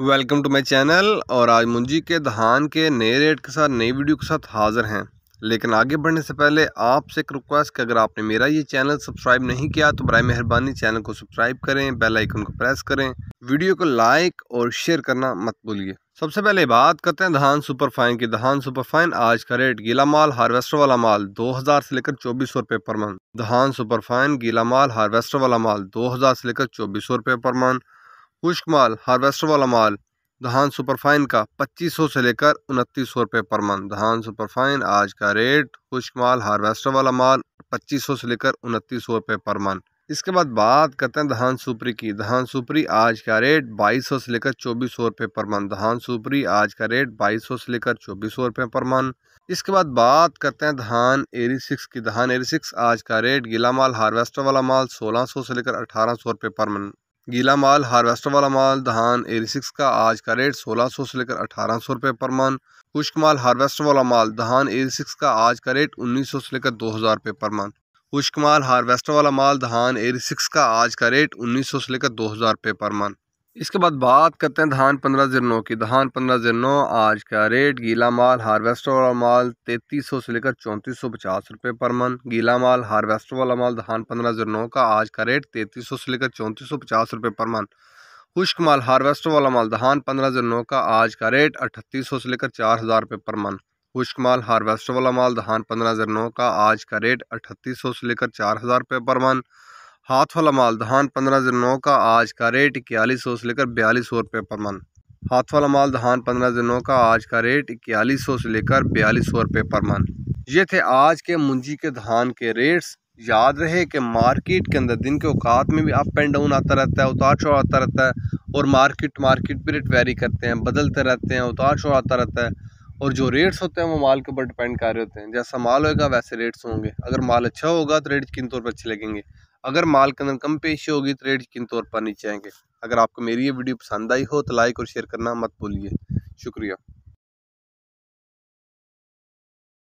welcome to my channel और आज मुंजी के धान के नए रेट के साथ नई वीडियो के साथ हाज़िर हैं लेकिन आगे बढ़ने से पहले आपसे एक रिक्वेस्ट कि अगर आपने मेरा ये चैनल सब्सक्राइब नहीं किया तो बर मेहरबानी चैनल को सब्सक्राइब करें बेल आइकन को प्रेस करें वीडियो को लाइक और शेयर करना मत भूलिए सबसे पहले बात करते हैं धान सुपरफाइन की धान सुपरफाइन आज का रेट गीला माल हार्वेस्टर वाला माल 2000 से लेकर चौबीस सौ रुपये पर मन धान सुपरफाइन गीला माल हार्वेस्टर वाला माल 2000 से लेकर चौबीस सौ रुपये पर मन खुश्क माल हार्वेस्टर वाला माल धान सुपरफाइन का 2500 से लेकर उनतीस सौ रुपये पर मन धान सुपरफाइन आज का रेट खुश्क माल हार्वेस्टर वाला माल 2500 से लेकर उनतीस सौ रुपये पर मन इसके बाद बात करते हैं धान सुपरी की धान सुपरी आज का रेट 2200 से लेकर चौबीस सौ रुपये पर मन धान सुपरी आज का रेट 2200 से लेकर चौबीस सौ रुपये पर मन इसके बाद बात करते हैं धान एरी सिक्स की धान एरी सिक्स आज का रेट गीला माल हार्वेस्टर वाला माल सोलह सौ से लेकर अठारह सौ रुपये पर मन गीला माल हार्वेस्टर वाला माल धान एरी सिक्स का आज का रेट सोलह सौ से लेकर अठारह सौ रुपये पर मन खुश्क माल हार्वेस्टर वाला माल धान एरी सिक्स का आज का रेट उन्नीस सौ से लेकर दो हज़ार रुपये पर मन खुश्क माल हार्वेस्टर वाला माल धान एरी सिक्स का आज का रेट उन्नीस सौ से लेकर दो हज़ार रुपये पर मन इसके बाद बात करते हैं धान पंद्रह जीरो नौ की धान पंद्रह जीरो नौ आज का रेट गीला माल हार्वेस्टर वाला माल तैतीस सौ से लेकर चौंतीस सौ पचास रुपये पर मन गीला माल हार्वेस्टर वाला माल धान पंद्रह जीरो नौ का आज का रेट तैतीस सौ से लेकर चौंतीस सौ पचास रुपये पर मन खुश्क माल हार्वेस्टर वाला माल धान पंद्रह जीरो नौ का आज का रेट अट्ठतीस सौ से लेकर चार हज़ार रुपये पर मन खुश्क माल हार्वेस्टर वाला माल धान पंद्रह जीरो नौ का आज का रेट अट्ठतीस सौ से लेकर चार हज़ार रुपये पर मन हाथ वाला माल धान पंद्रह जीरो नौ का आज का रेट इक्यालीस सौ से लेकर बयालीस सौ रुपये पर मन हाथ वाला माल धान पंद्रह जीरो नौ का आज का रेट इक्यालीस सौ से लेकर बयालीस सौ रुपये पर मन ये थे आज के मुंजी के धान के रेट्स याद रहे कि मार्केट के अंदर दिन के औकात में भी अप एंड डाउन आता रहता है उतार चढ़ाव आता रहता है और मार्केट मार्केट भी रेट वेरी करते हैं बदलते रहते हैं उतार चढ़ाव आता रहता है और जो रेट्स होते हैं वो माल के ऊपर डिपेंड कर रहे होते हैं जैसा माल होगा वैसे रेट्स होंगे अगर माल अच्छा होगा तो रेट किन तौर पर अच्छे लगेंगे अगर माल के अंदर कम पेशी होगी तो रेट यकीन तौर पर नीचे आएंगे अगर आपको मेरी ये वीडियो पसंद आई हो तो लाइक और शेयर करना मत भूलिए शुक्रिया